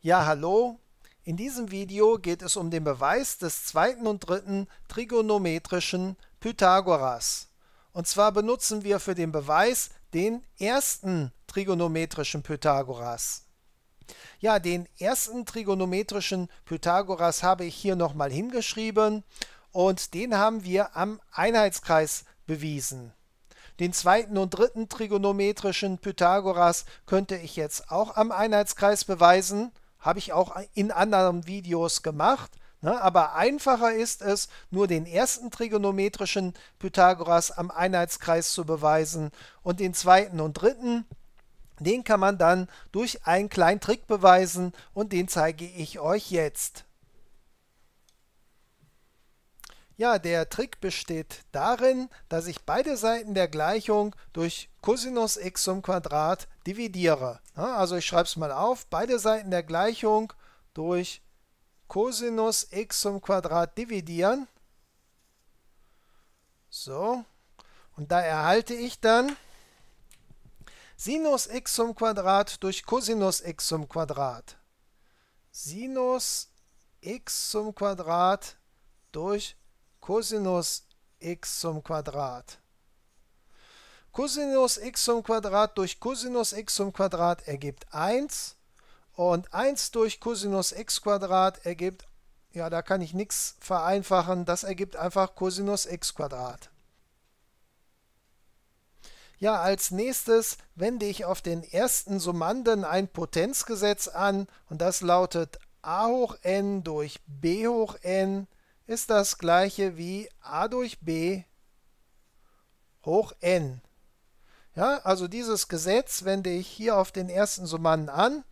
Ja, hallo. In diesem Video geht es um den Beweis des zweiten und dritten trigonometrischen Pythagoras. Und zwar benutzen wir für den Beweis den ersten trigonometrischen Pythagoras. Ja, den ersten trigonometrischen Pythagoras habe ich hier nochmal hingeschrieben und den haben wir am Einheitskreis bewiesen. Den zweiten und dritten trigonometrischen Pythagoras könnte ich jetzt auch am Einheitskreis beweisen – habe ich auch in anderen Videos gemacht. Ne? Aber einfacher ist es, nur den ersten trigonometrischen Pythagoras am Einheitskreis zu beweisen und den zweiten und dritten. Den kann man dann durch einen kleinen Trick beweisen und den zeige ich euch jetzt. Ja, der Trick besteht darin, dass ich beide Seiten der Gleichung durch Cosinus x zum Quadrat dividiere. Also ich schreibe es mal auf, beide Seiten der Gleichung durch Cosinus x zum Quadrat dividieren. So, und da erhalte ich dann Sinus x zum Quadrat durch Cosinus x zum Quadrat. Sinus x zum Quadrat durch Cosinus x zum Quadrat. Cosinus x zum Quadrat durch Cosinus x zum Quadrat ergibt 1 und 1 durch Cosinus x Quadrat ergibt, ja, da kann ich nichts vereinfachen, das ergibt einfach Cosinus x Quadrat. Ja, als nächstes wende ich auf den ersten Summanden ein Potenzgesetz an und das lautet a hoch n durch b hoch n ist das gleiche wie a durch b hoch n. Ja, also dieses Gesetz wende ich hier auf den ersten Summanden an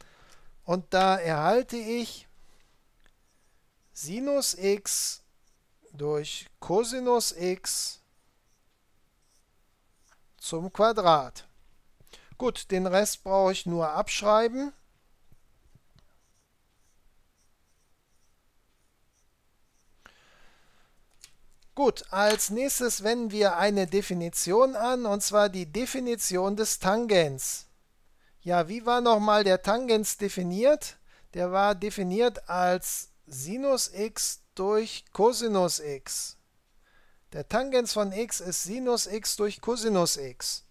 und da erhalte ich Sinus x durch Cosinus x zum Quadrat. Gut, den Rest brauche ich nur abschreiben. Gut, als nächstes wenden wir eine Definition an, und zwar die Definition des Tangens. Ja, wie war nochmal der Tangens definiert? Der war definiert als Sinus x durch Cosinus x. Der Tangens von x ist Sinus x durch Cosinus x.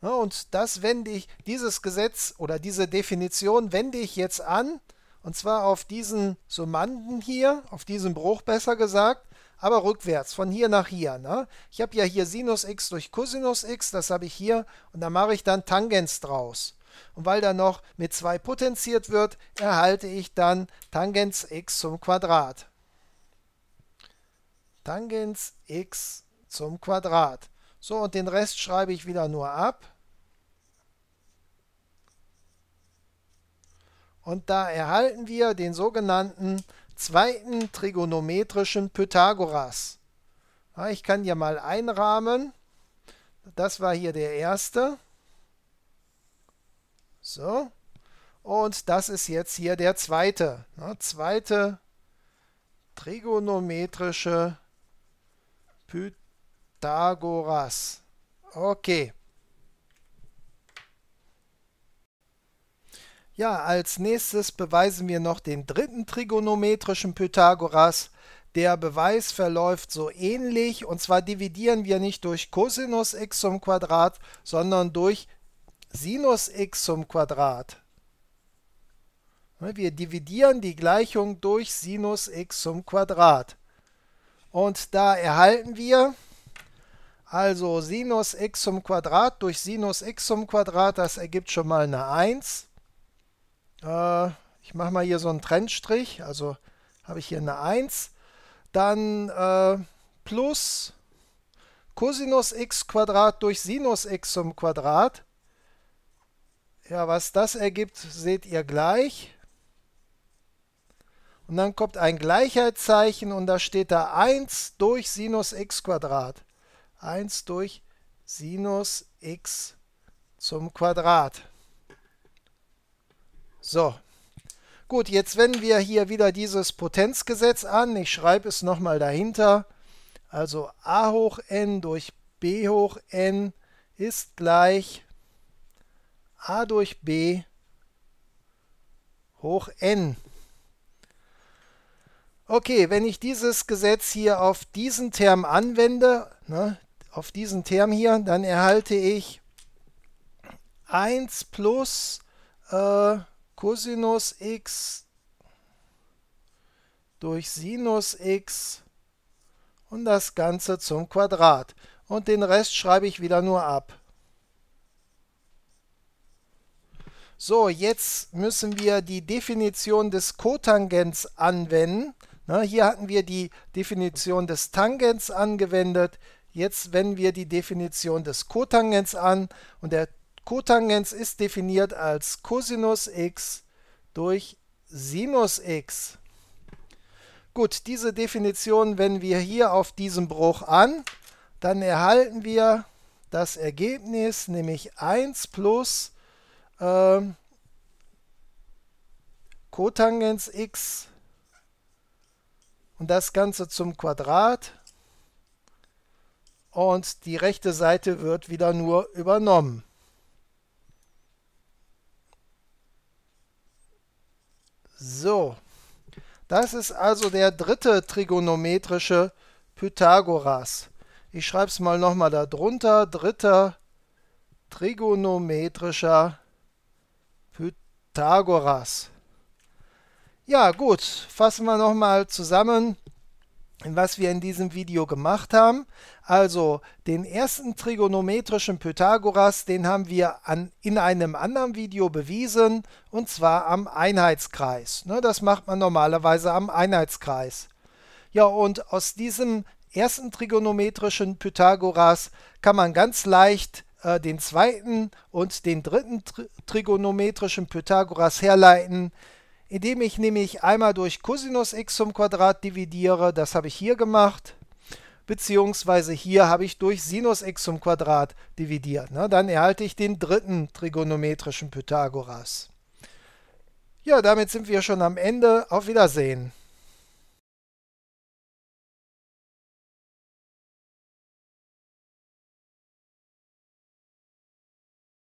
und das wende ich, dieses Gesetz oder diese Definition wende ich jetzt an, und zwar auf diesen Summanden hier, auf diesen Bruch besser gesagt, aber rückwärts, von hier nach hier. Ne? Ich habe ja hier Sinus x durch Cosinus x, das habe ich hier und da mache ich dann Tangens draus. Und weil da noch mit 2 potenziert wird, erhalte ich dann Tangens x zum Quadrat. Tangens x zum Quadrat. So, und den Rest schreibe ich wieder nur ab. Und da erhalten wir den sogenannten zweiten trigonometrischen Pythagoras. Ich kann ja mal einrahmen. Das war hier der erste. So. Und das ist jetzt hier der zweite. Zweite trigonometrische Pythagoras. Okay. Ja, als nächstes beweisen wir noch den dritten trigonometrischen Pythagoras. Der Beweis verläuft so ähnlich und zwar dividieren wir nicht durch Cosinus x zum Quadrat, sondern durch Sinus x zum Quadrat. Wir dividieren die Gleichung durch Sinus x zum Quadrat. Und da erhalten wir also Sinus x zum Quadrat durch Sinus x zum Quadrat, das ergibt schon mal eine 1. Äh, ich mache mal hier so einen Trendstrich. also habe ich hier eine 1. Dann äh, plus Cosinus x Quadrat durch Sinus x zum Quadrat. Ja, was das ergibt, seht ihr gleich. Und dann kommt ein Gleichheitszeichen und da steht da 1 durch Sinus x Quadrat. 1 durch Sinus x zum Quadrat. So. Gut, jetzt wenden wir hier wieder dieses Potenzgesetz an. Ich schreibe es nochmal dahinter. Also a hoch n durch b hoch n ist gleich a durch b hoch n. Okay, wenn ich dieses Gesetz hier auf diesen Term anwende, ne, auf diesen Term hier, dann erhalte ich 1 plus äh, Cosinus x durch Sinus x und das Ganze zum Quadrat. Und den Rest schreibe ich wieder nur ab. So, jetzt müssen wir die Definition des Kotangents anwenden. Na, hier hatten wir die Definition des Tangents angewendet. Jetzt wenden wir die Definition des Kotangents an und der Kotangens ist definiert als Cosinus x durch Sinus x. Gut, diese Definition wenden wir hier auf diesem Bruch an. Dann erhalten wir das Ergebnis, nämlich 1 plus äh, Kotangens x und das Ganze zum Quadrat. Und die rechte Seite wird wieder nur übernommen. So, das ist also der dritte trigonometrische Pythagoras. Ich schreibe es mal nochmal darunter. Dritter trigonometrischer Pythagoras. Ja gut, fassen wir nochmal zusammen was wir in diesem Video gemacht haben. Also den ersten trigonometrischen Pythagoras, den haben wir an, in einem anderen Video bewiesen und zwar am Einheitskreis. Ne, das macht man normalerweise am Einheitskreis. Ja, und aus diesem ersten trigonometrischen Pythagoras kann man ganz leicht äh, den zweiten und den dritten tri trigonometrischen Pythagoras herleiten, indem ich nämlich einmal durch Cosinus x zum Quadrat dividiere, das habe ich hier gemacht, beziehungsweise hier habe ich durch Sinus x zum Quadrat dividiert. Ne? Dann erhalte ich den dritten trigonometrischen Pythagoras. Ja, damit sind wir schon am Ende. Auf Wiedersehen.